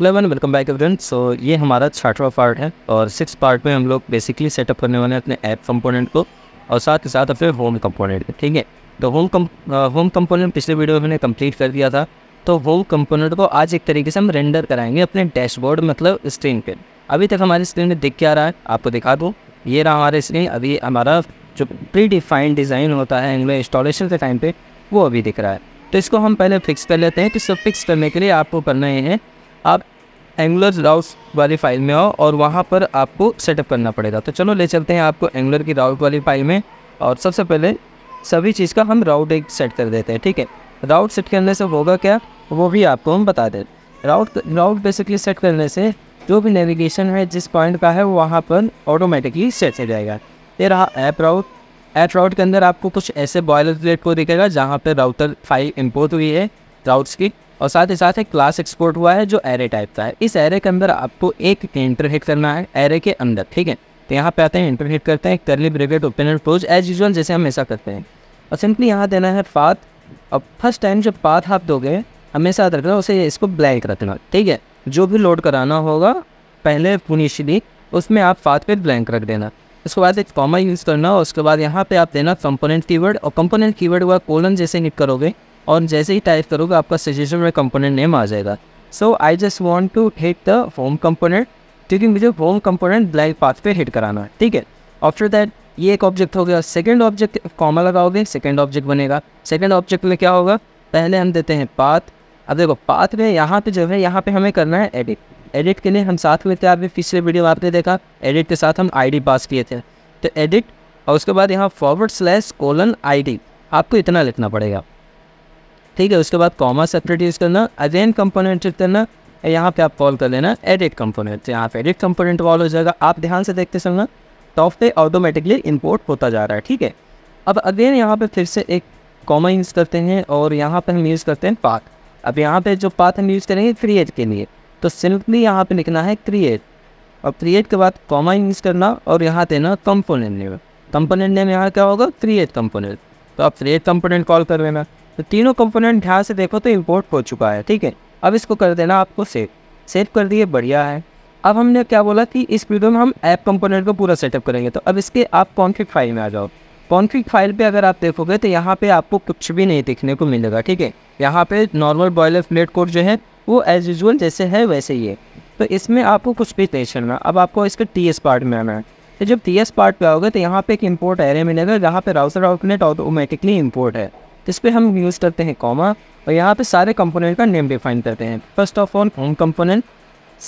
eleven welcome back everyone so ये हमारा छठवा पार्ट है और सिक्स पार्ट में हम लोग बेसिकली सेटअप करने वाले हैं अपने ऐप कंपोनेंट को और साथ ही साथ अपने होम कंपोनेंट ठीक है तो होम कम होम कंपोनेंट पिछले वीडियो में हमने कंप्लीट कर दिया था तो होम कंपोनेंट को आज एक तरीके से हम रेंडर कराएंगे अपने डैशबोर्ड मतलब स्क्रीन पर अभी तक हमारी स्क्रीन में दिख क्या रहा है आपको दिखा दो ये रहा हमारे स्क्रीन अभी हमारा जो प्री डिफाइंड डिज़ाइन होता है इनमें इंस्टॉलेशन के टाइम पर वो अभी दिख रहा है तो इसको हम पहले फिक्स कर लेते हैं तो इसको फिक्स करने के लिए आपको करना ये है आप एंगुलर राउस वाली फाइल में आओ और वहाँ पर आपको सेटअप करना पड़ेगा तो चलो ले चलते हैं आपको एंगुलर की राउट वाली फाइल में और सबसे पहले सभी चीज़ का हम राउट एक सेट कर देते हैं ठीक है राउट सेट करने से होगा क्या वो भी आपको हम बता दें राउट राउट बेसिकली सेट करने से जो भी नेविगेशन है जिस पॉइंट का है वो वहाँ पर ऑटोमेटिकली सेट हो जाएगा ये रहा ऐप राउट ऐप राउट के अंदर आपको कुछ ऐसे बॉयलर प्लेट को दिखेगा जहाँ पर राउटर फाइल इम्पोर्ट हुई है राउट्स की और साथ ही साथ एक क्लास एक्सपोर्ट हुआ है जो एरे टाइप का है इस एरे के अंदर आपको एक इंटर हिट करना है एरे के अंदर ठीक है तो यहाँ पे आते हैं इंटर हिट करते हैं curly bracket open close as usual जैसे हम ऐसा करते हैं और सिंपली यहाँ देना है पाथ और फर्स्ट टाइम जब पाथ आप दोगे हमेशा याद रखना उसे इसको ब्लैक रखना ठीक है जो भी लोड कराना होगा पहले पुनिशली उसमें आप पाथ पे ब्लैंक रख देना उसके बाद एक कॉमा यूज़ करना और उसके बाद यहाँ पे आप देना कंपोनेंट कीवर्ड और कंपोनेंट कीवर्ड हुआ कोलन जैसे निक करोगे और जैसे ही टाइप करोगे आपका सजेशन में कंपोनेंट नेम आ जाएगा so I just want to hit the home component क्योंकि मुझे होम कंपोनेंट ब्लैक पाथ पे हिट कराना है ठीक है आफ्टर दैट ये एक ऑब्जेक्ट हो गया सेकेंड ऑब्जेक्ट कॉमा लगाओगे सेकेंड ऑब्जेक्ट बनेगा सेकेंड ऑब्जेक्ट में क्या होगा पहले हम देते हैं पाथ अब देखो पाथ में यहाँ पे जो है यहाँ पे हमें करना है एडिट एडिट के लिए हम साथ हुए थे आपने पिछले वीडियो में आपने देखा एडिट के साथ हम आईडी पास किए थे तो एडिट और उसके बाद यहाँ फॉरवर्ड स्लैश कोलन आईडी आपको इतना लिखना पड़ेगा ठीक है उसके बाद कॉमा सेपरेट यूज़ करना अगेन कंपोनेंट करना यहाँ पे आप कॉल कर लेना एडिट कंपोनेंट तो यहाँ पे एडिट कंपोनेंट कॉल हो जाएगा आप ध्यान से देखते चलना टॉप पे ऑटोमेटिकली इंपोर्ट होता जा रहा है ठीक है अब अगेन यहाँ पे फिर से एक कॉमा यूज़ करते हैं और यहाँ पे हम यूज़ करते हैं पाथ अब यहाँ पे जो पाथ हम यूज़ करेंगे क्रिएट के लिए तो सिंपली यहाँ पे लिखना है क्रिएट और क्रिएट के बाद कॉमा यूज़ करना और यहाँ देना कंपोनेंट नेम कंपोनेंट नेम यहाँ क्या होगा क्रिएट कंपोनेंट तो आप क्रिएट कंपोनेंट कॉल कर लेना तो तीनों कंपोनेंट ध्यान से देखो तो इम्पोर्ट हो चुका है ठीक है अब इसको कर देना आपको सेव सेव कर दिए बढ़िया है अब हमने क्या बोला कि इस वीडियो में हम ऐप कंपोनेंट को पूरा सेटअप करेंगे तो अब इसके आप कॉन्फ्लिक फाइल में आ जाओ कॉन्फ्लिक फाइल पे अगर आप देखोगे तो यहाँ पे आपको कुछ भी नहीं देखने को मिलेगा ठीक है यहाँ पे नॉर्मल बॉयलर प्लेट कोड जो है वो एज यूजल जैसे है वैसे ही है तो इसमें आपको कुछ भी नहीं चलना अब आपको इसके टी एस पार्ट में आना है तो जब टी एस पार्ट पे आओगे तो यहाँ पे एक इम्पोर्ट एरे मिलेगा जहाँ पे राउसर आउटलेट ऑटोमेटिकली इम्पोर्ट है जिस पर हम यूज़ करते हैं कॉमा और यहाँ पे सारे कंपोनेंट का नेम डिफाइन करते हैं first of all home component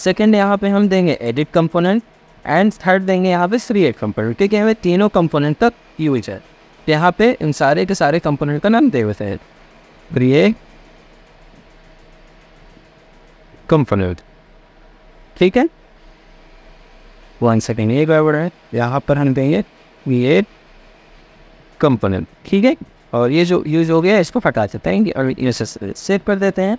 second यहाँ पे हम देंगे एडिट कंपोनेंट एंड थर्ड देंगे यहाँ पे थ्री एड कंपोनेंट क्योंकि हमें तीनों कंपोनेंट तक यूज है तो यहाँ पे इन सारे के सारे कंपोनेंट का नाम दे हुए थे कंपोनेंट ठीक है वन सेकेंड ये गए यहाँ पर हम देंगे ये कंपोनेंट ठीक है और ये जो यूज हो गया इसको फटा देते हैं और सेव कर देते हैं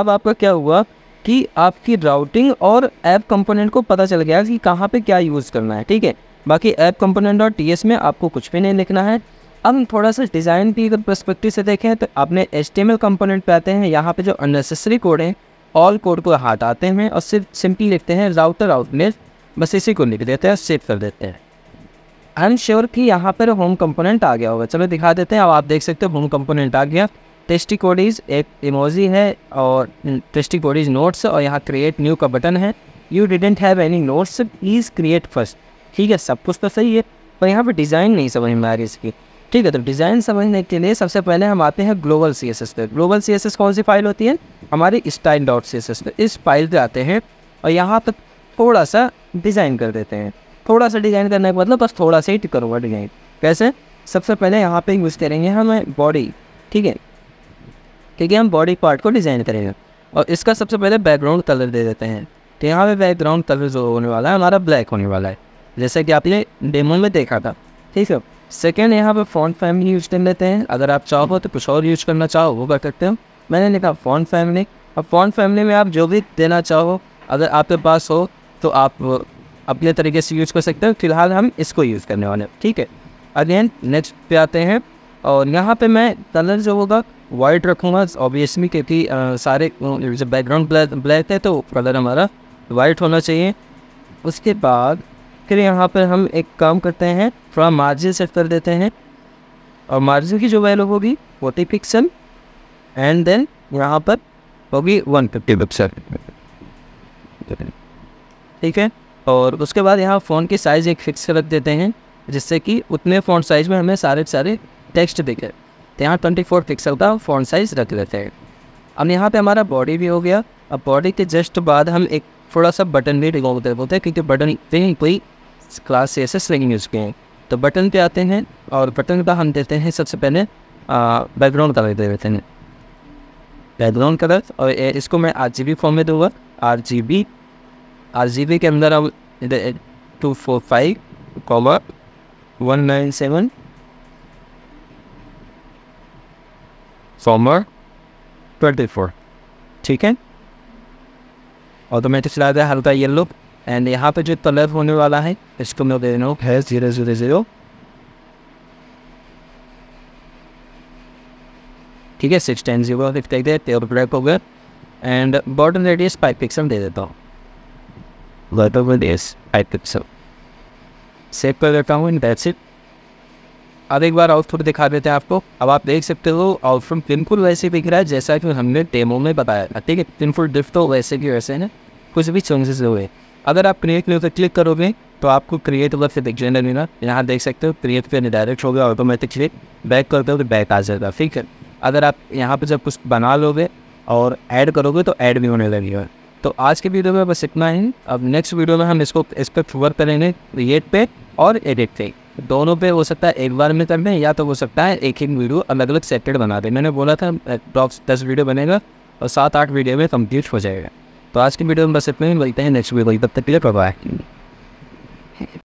अब आपका क्या हुआ कि आपकी राउटिंग और ऐप कंपोनेंट को पता चल गया कि कहाँ पे क्या यूज़ करना है ठीक है बाकी ऐप कंपोनेंट और टी में आपको कुछ भी नहीं लिखना है अब थोड़ा सा डिज़ाइन की अगर परस्पेक्टिव से देखें तो आपने एच टी कंपोनेंट पे आते हैं यहाँ पे जो अननेसेसरी कोड है ऑल कोड को हटाते हैं और सिर्फ सिंपली लिखते हैं राउटर आउटनेट बस इसी को लिख देते हैं सेव कर देते हैं आई एम श्योर कि यहाँ पर होम कंपोनेंट आ गया होगा चलो दिखा देते हैं अब आप देख सकते हो होम कंपोनेंट आ गया टेस्टी कोडीज़ एक इमोजी है और टेस्टी कोडीज़ नोट्स और यहाँ क्रिएट न्यू का बटन है you didn't have any notes please create first ठीक है सब कुछ तो सही है पर यहाँ पर डिज़ाइन नहीं समझ में आ रही इसकी ठीक है तो डिज़ाइन समझने के लिए सबसे पहले हम आते हैं ग्लोबल सी एस एस पे ग्लोबल सी एस एस कौन सी फाइल होती है हमारी स्टाइल डॉट सी एस एस पे इस फाइल पर आते हैं और यहाँ पर थोड़ा सा डिज़ाइन कर देते हैं थोड़ा सा डिज़ाइन करने का मतलब बस थोड़ा सा ही करूँगा डिज़ाइन कैसे सबसे पहले यहाँ पे यूज़ करेंगे हमें बॉडी ठीक है क्योंकि हम बॉडी पार्ट को डिज़ाइन करेंगे और इसका सबसे पहले बैकग्राउंड कलर दे देते हैं तो यहाँ पे बैकग्राउंड कलर जो होने वाला है हमारा ब्लैक होने वाला है जैसे कि आपने डेमो में देखा था ठीक है सेकेंड यहाँ पे फॉन्ट फैमिली यूज कर लेते हैं अगर आप चाहो तो कुछ और यूज करना चाहो वो कर सकते हो मैंने लिखा फॉन्ट फैमिली अब फॉन्ट फैमिली में आप जो भी देना चाहो अगर आपके पास हो तो आप अपने तरीके से यूज़ कर सकते हो फिलहाल हम इसको यूज़ करने वाले हैं ठीक है अगेन नेक्स्ट पे आते हैं और यहाँ पे मैं कलर जो होगा वाइट रखूँगा ऑब्वियसली क्योंकि सारे जो बैकग्राउंड ब्लैक ब्लैक है तो कलर हमारा वाइट होना चाहिए उसके बाद फिर यहाँ पर हम एक काम करते हैं थोड़ा मार्जिन सेट कर देते हैं और मार्जिन की जो वैल्यू होगी फोर्टी पिक्सल एंड देन यहाँ पर होगी वन फिफ्टी पिक्सल ठीक है और उसके बाद यहाँ फ़ोन की साइज़ एक फिक्स रख देते हैं जिससे कि उतने फ़ोन साइज़ में हमें सारे सारे टेक्स्ट दिखे तो यहाँ ट्वेंटी फोर पिक्सल का फ़ोन साइज़ रख देते हैं अब यहाँ पे हमारा बॉडी भी हो गया अब बॉडी के जस्ट बाद हम एक थोड़ा सा बटन भी डिगो कर बोलते हैं क्योंकि बटन पे ही कोई क्लास से ऐसे स्विंग यूज़ किए तो बटन पे आते हैं और बटन का हम देते हैं सबसे पहले बैकग्राउंड कलर दे देते हैं बैकग्राउंड कलर और इसको मैं आर जी बी फॉर्म में दूँगा R G B R G B के अंदर अब two four five comma one nine seven comma twenty four ठीक है ऑटोमेटिक चला दिया हल्का येलो एंड यहाँ पे जो कलर होने वाला है इसको मैं दे रहा हूँ है जीरो जीरो जीरो ठीक है सिक्स टेन जीरो ब्लैक हो गया and border radius five pixel दे देता हूँ The other is I think so save कर देता हूँ इन दैट्स इट अब एक बार आउटपुट दिखा देते हैं आपको अब आप देख सकते हो आउटपुट पिनफुल वैसे बिक रहा है जैसा कि हमने डेमो में बताया था ठीक है पिनफुल डिफ्ट तो वैसे भी वैसे ना कुछ भी चेंजेस हुए अगर आप क्रिएट पे क्लिक करोगे तो आपको क्रिएट वर्क से दिख जाएगा ना यहाँ देख सकते हो क्रिएट पे डायरेक्ट हो गया ऑटोमेटिकली बैक करते हो तो बैक आ जाएगा ठीक है अगर आप यहाँ पर जब कुछ बना लोगे और ऐड करोगे तो ऐड भी होने लगेगा तो आज के वीडियो में बस इतना ही अब नेक्स्ट वीडियो में हम इसको इस पर फूवर करेंगे क्रिएट पे और एडिट पे दोनों पे हो सकता है एक बार में कर दें या तो हो सकता है एक एक वीडियो अलग अलग सेक्टेड बना दें मैंने बोला था टॉप दस वीडियो बनेगा और सात आठ वीडियो में कम्प्लीट हो जाएगा तो आज की वीडियो में बस इतना ही मिलते हैं नेक्स्ट वीडियो तब तक के लिए प्रभाव